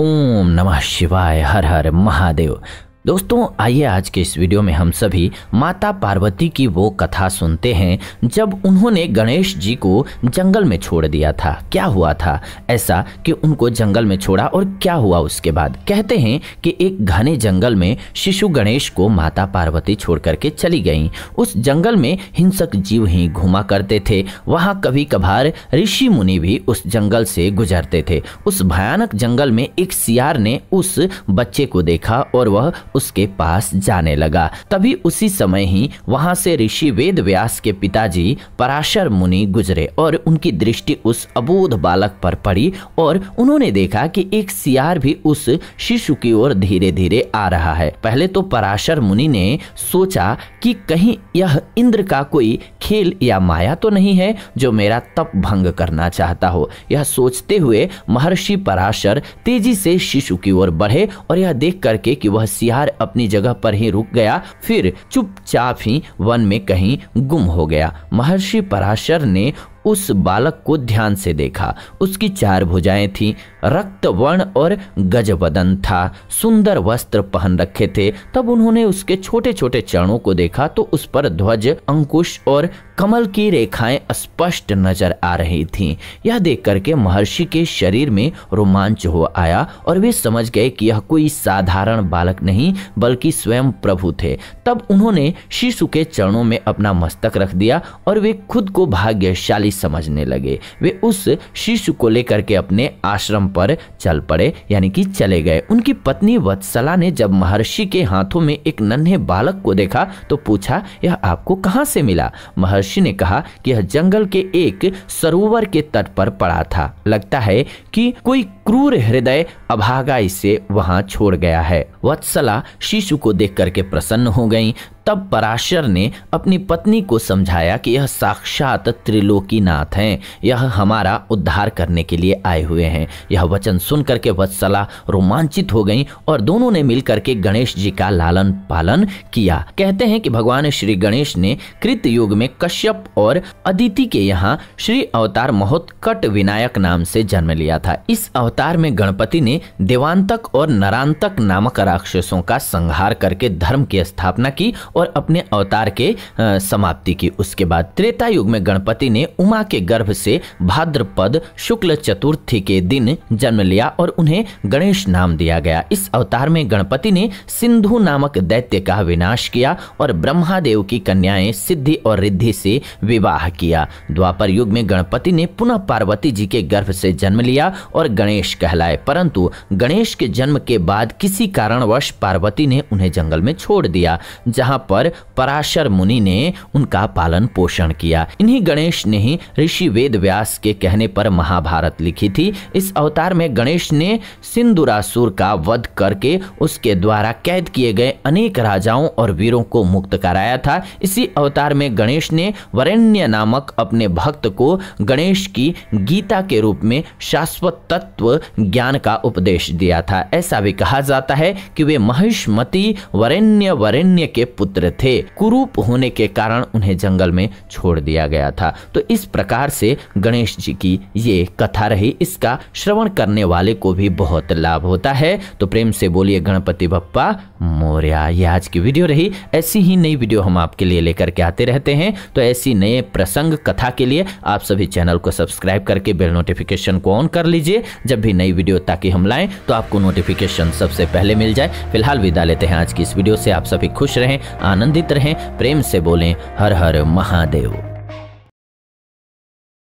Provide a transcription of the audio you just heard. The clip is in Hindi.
ओम नमः शिवाय हर हर महादेव दोस्तों आइए आज के इस वीडियो में हम सभी माता पार्वती की वो कथा सुनते हैं जब उन्होंने गणेश जी को जंगल में छोड़ दिया था क्या हुआ था ऐसा कि उनको जंगल में छोड़ा और क्या हुआ उसके बाद कहते हैं कि एक घने जंगल में शिशु गणेश को माता पार्वती छोड़ करके चली गईं उस जंगल में हिंसक जीव ही घुमा करते थे वहाँ कभी कभार ऋषि मुनि भी उस जंगल से गुजरते थे उस भयानक जंगल में एक सियार ने उस बच्चे को देखा और वह उसके पास जाने लगा तभी उसी समय ही वहां से ऋषि वेद व्यास के पिताजी पराशर मुनि गुजरे और उनकी दृष्टि उस अबोध बालक पर पड़ी और उन्होंने देखा कि एक सियार भी उस शिशु की ओर धीरे धीरे आ रहा है पहले तो पराशर मुनि ने सोचा कि कहीं यह इंद्र का कोई खेल या माया तो नहीं है जो मेरा तप भंग करना चाहता हो यह सोचते हुए महर्षि पराशर तेजी से शिशु की ओर बढ़े और यह देख करके कि वह सियार बार अपनी जगह पर ही रुक गया फिर चुपचाप ही वन में कहीं गुम हो गया महर्षि पराशर ने उस बालक को ध्यान से देखा उसकी चार भुजाएं थीं रक्त वर्ण और गजबदन था सुंदर वस्त्र पहन रखे थे तब उन्होंने उसके छोटे छोटे चरणों को देखा तो उस पर ध्वज अंकुश और कमल की रेखाएं स्पष्ट नजर आ रही थीं। यह देख करके महर्षि के शरीर में रोमांच हो आया और वे समझ गए कि यह कोई साधारण बालक नहीं बल्कि स्वयं प्रभु थे तब उन्होंने शिशु के चरणों में अपना मस्तक रख दिया और वे खुद को भाग्यशाली समझने लगे वे उस शिशु को लेकर के अपने आश्रम पर चल पड़े यानी कि चले गए उनकी पत्नी वत्सला ने जब महर्षि के हाथों में एक नन्हे बालक को देखा तो पूछा यह आपको कहाँ से मिला महर्षि ने कहा कि यह जंगल के एक सरोवर के तट पर पड़ा था लगता है कि कोई क्रूर हृदय अभागा इसे वहां छोड़ गया है वत्सला शिशु को देख करके प्रसन्न हो गई तब पराशर ने अपनी पत्नी को समझाया कि यह साक्षात त्रिलोकीनाथ हैं यह हमारा उद्धार करने के लिए आए हुए हैं यह वचन सुन करके वत्सला रोमांचित हो गई और दोनों ने मिल करके गणेश जी का लालन पालन किया कहते हैं कि भगवान श्री गणेश ने कृत युग में कश्यप और अदिति के यहाँ श्री अवतार महोत्कट विनायक नाम से जन्म लिया था इस अवतार अवतार में गणपति ने देवांतक और नरांतक नामक राक्षसों का संहार करके धर्म की स्थापना की और अपने अवतार के समाप्ति की उसके बाद त्रेता युग में गणपति ने उमा के गर्भ से भाद्रपद शुक्ल चतुर्थी के दिन जन्म लिया और उन्हें गणेश नाम दिया गया इस अवतार में गणपति ने सिंधु नामक दैत्य का विनाश किया और ब्रह्मादेव की कन्याएं सिद्धि और रिद्धि से विवाह किया द्वापर युग में गणपति ने पुनः पार्वती जी के गर्भ से जन्म लिया और गणेश गणेश कहलाए परंतु गणेश के जन्म के बाद किसी कारणवश पार्वती ने उन्हें जंगल में छोड़ दिया जहां पर पराशर मुनि ने उनका पालन पोषण किया इन्हीं गणेश ने ही ऋषि वेद व्यास के कहने पर महाभारत लिखी थी इस अवतार में गणेश ने सिंदुरासुर का वध करके उसके द्वारा कैद किए गए अनेक राजाओं और वीरों को मुक्त कराया था इसी अवतार में गणेश ने वरेण्य नामक अपने भक्त को गणेश की गीता के रूप में शाश्वत तत्व ज्ञान का उपदेश दिया था ऐसा भी कहा जाता है कि वे महिष्मति वरेण्य वरेण्य के पुत्र थे कुरूप होने के कारण उन्हें जंगल में छोड़ दिया गया था तो इस प्रकार से गणेश जी की ये कथा रही इसका श्रवण करने वाले को भी बहुत लाभ होता है तो प्रेम से बोलिए गणपति बप्पा मोरिया ये आज की वीडियो रही ऐसी ही नई वीडियो हम आपके लिए लेकर के आते रहते हैं तो ऐसी नए प्रसंग कथा के लिए आप सभी चैनल को सब्सक्राइब करके बेल नोटिफिकेशन को ऑन कर लीजिए जब भी नई वीडियो ताकि हम लाएं तो आपको नोटिफिकेशन सबसे पहले मिल जाए फिलहाल विदा लेते हैं आज की इस वीडियो से आप सभी खुश रहें आनंदित रहें प्रेम से बोलें हर हर महादेव